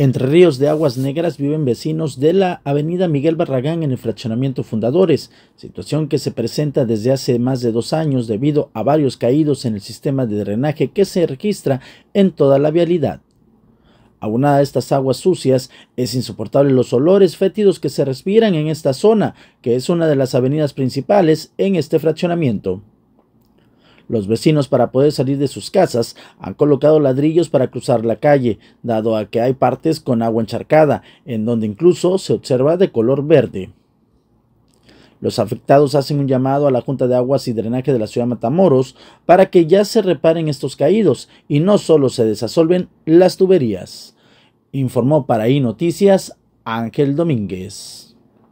Entre ríos de aguas negras viven vecinos de la avenida Miguel Barragán en el fraccionamiento Fundadores, situación que se presenta desde hace más de dos años debido a varios caídos en el sistema de drenaje que se registra en toda la vialidad. Aunada a estas aguas sucias, es insoportable los olores fétidos que se respiran en esta zona, que es una de las avenidas principales en este fraccionamiento. Los vecinos para poder salir de sus casas han colocado ladrillos para cruzar la calle, dado a que hay partes con agua encharcada, en donde incluso se observa de color verde. Los afectados hacen un llamado a la Junta de Aguas y Drenaje de la ciudad de Matamoros para que ya se reparen estos caídos y no solo se desasolven las tuberías. Informó para iNoticias, Ángel Domínguez.